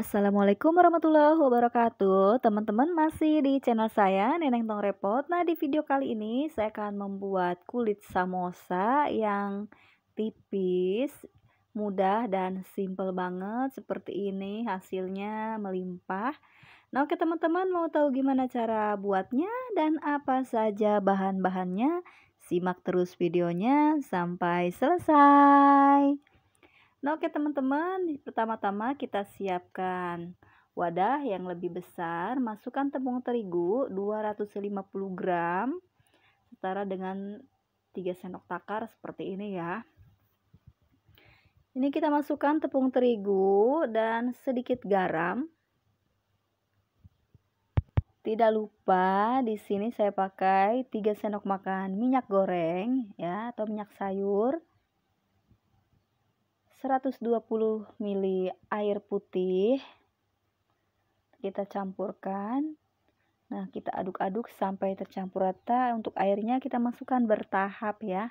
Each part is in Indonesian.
Assalamualaikum warahmatullahi wabarakatuh Teman-teman masih di channel saya Neneng Tong Repot Nah di video kali ini saya akan membuat kulit samosa yang tipis Mudah dan simple banget Seperti ini hasilnya melimpah Nah oke teman-teman mau tahu gimana cara buatnya Dan apa saja bahan-bahannya Simak terus videonya sampai selesai Nah, oke teman-teman, pertama-tama kita siapkan wadah yang lebih besar, masukkan tepung terigu 250 gram setara dengan 3 sendok takar seperti ini ya. Ini kita masukkan tepung terigu dan sedikit garam. Tidak lupa di sini saya pakai 3 sendok makan minyak goreng ya atau minyak sayur 120 ml air putih kita campurkan Nah, kita aduk-aduk sampai tercampur rata. Untuk airnya kita masukkan bertahap ya,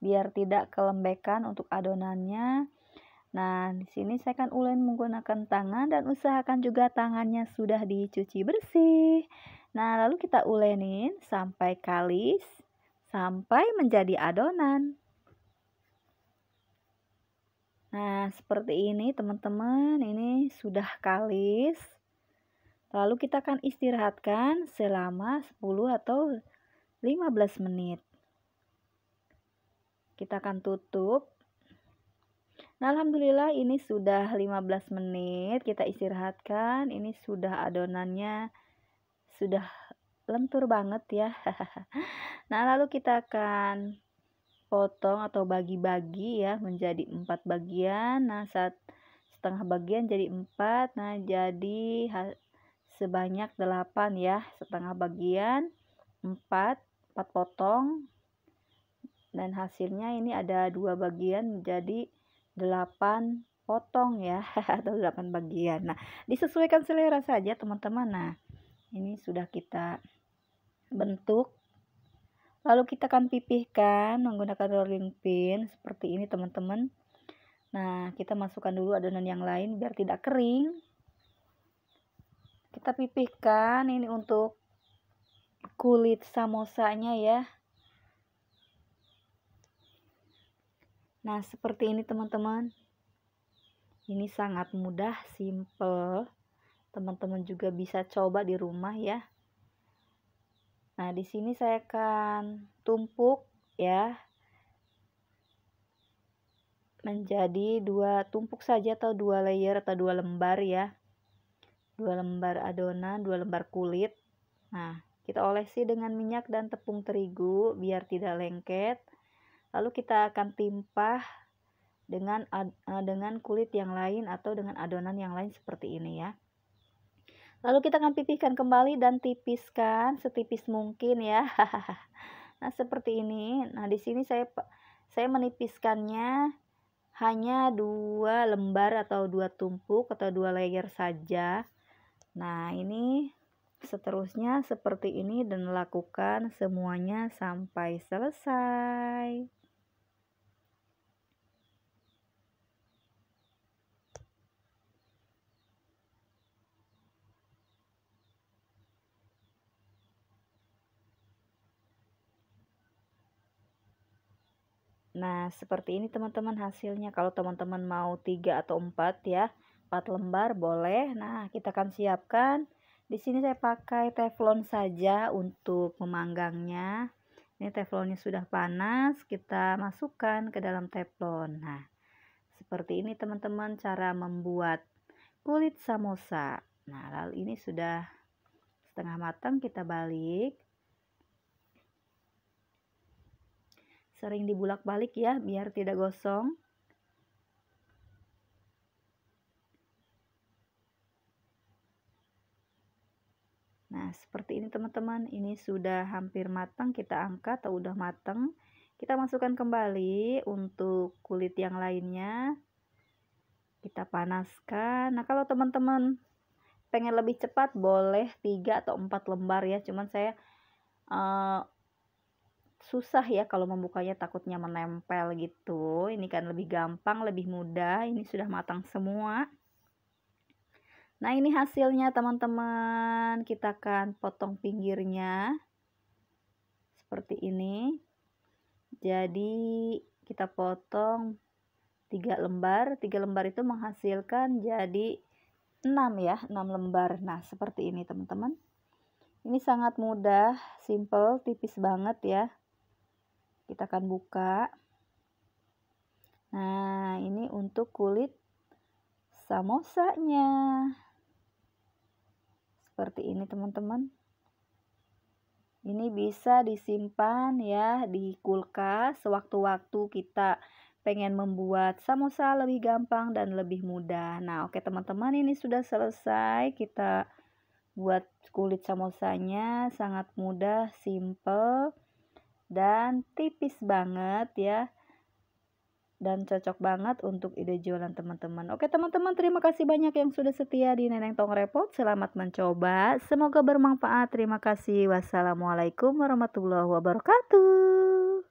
biar tidak kelembekan untuk adonannya. Nah, di sini saya akan ulen menggunakan tangan dan usahakan juga tangannya sudah dicuci bersih. Nah, lalu kita ulenin sampai kalis, sampai menjadi adonan. Nah, seperti ini teman-teman, ini sudah kalis. Lalu kita akan istirahatkan selama 10 atau 15 menit. Kita akan tutup. Nah, alhamdulillah ini sudah 15 menit kita istirahatkan. Ini sudah adonannya sudah lentur banget ya. nah, lalu kita akan potong atau bagi-bagi ya menjadi empat bagian. Nah, saat setengah bagian jadi empat. Nah, jadi sebanyak delapan ya. Setengah bagian empat, empat potong. Dan hasilnya ini ada dua bagian jadi delapan potong ya atau delapan bagian. Nah, disesuaikan selera saja teman-teman. Nah, ini sudah kita bentuk lalu kita akan pipihkan menggunakan rolling pin seperti ini teman-teman nah kita masukkan dulu adonan yang lain biar tidak kering kita pipihkan ini untuk kulit samosanya ya nah seperti ini teman-teman ini sangat mudah simple teman-teman juga bisa coba di rumah ya Nah, di sini saya akan tumpuk ya menjadi dua tumpuk saja atau dua layer atau dua lembar ya. Dua lembar adonan, dua lembar kulit. Nah, kita olesi dengan minyak dan tepung terigu biar tidak lengket. Lalu kita akan timpah dengan eh, dengan kulit yang lain atau dengan adonan yang lain seperti ini ya. Lalu kita akan pipihkan kembali dan tipiskan setipis mungkin ya. nah, seperti ini. Nah, di sini saya saya menipiskannya hanya dua lembar atau dua tumpuk atau dua layer saja. Nah, ini seterusnya seperti ini dan lakukan semuanya sampai selesai. Nah, seperti ini teman-teman hasilnya. Kalau teman-teman mau 3 atau 4 ya, 4 lembar boleh. Nah, kita akan siapkan. Di sini saya pakai teflon saja untuk memanggangnya. Ini teflonnya sudah panas, kita masukkan ke dalam teflon. Nah, seperti ini teman-teman cara membuat kulit samosa. Nah, lalu ini sudah setengah matang kita balik. sering dibulak-balik ya biar tidak gosong. Nah, seperti ini teman-teman. Ini sudah hampir matang, kita angkat atau udah matang. Kita masukkan kembali untuk kulit yang lainnya. Kita panaskan. Nah, kalau teman-teman pengen lebih cepat boleh tiga atau empat lembar ya. Cuman saya uh, susah ya kalau membukanya takutnya menempel gitu. Ini kan lebih gampang, lebih mudah. Ini sudah matang semua. Nah, ini hasilnya teman-teman. Kita akan potong pinggirnya seperti ini. Jadi, kita potong tiga lembar. tiga lembar itu menghasilkan jadi enam ya, enam lembar. Nah, seperti ini teman-teman. Ini sangat mudah, simple, tipis banget ya. Kita akan buka. Nah, ini untuk kulit samosanya. Seperti ini teman-teman. Ini bisa disimpan ya di kulkas sewaktu-waktu kita pengen membuat samosa lebih gampang dan lebih mudah. Nah, oke teman-teman, ini sudah selesai kita buat kulit samosanya sangat mudah, simple dan tipis banget ya dan cocok banget untuk ide jualan teman-teman. Oke teman-teman, terima kasih banyak yang sudah setia di Neneng Tong Repot. Selamat mencoba. Semoga bermanfaat. Terima kasih. Wassalamualaikum warahmatullahi wabarakatuh.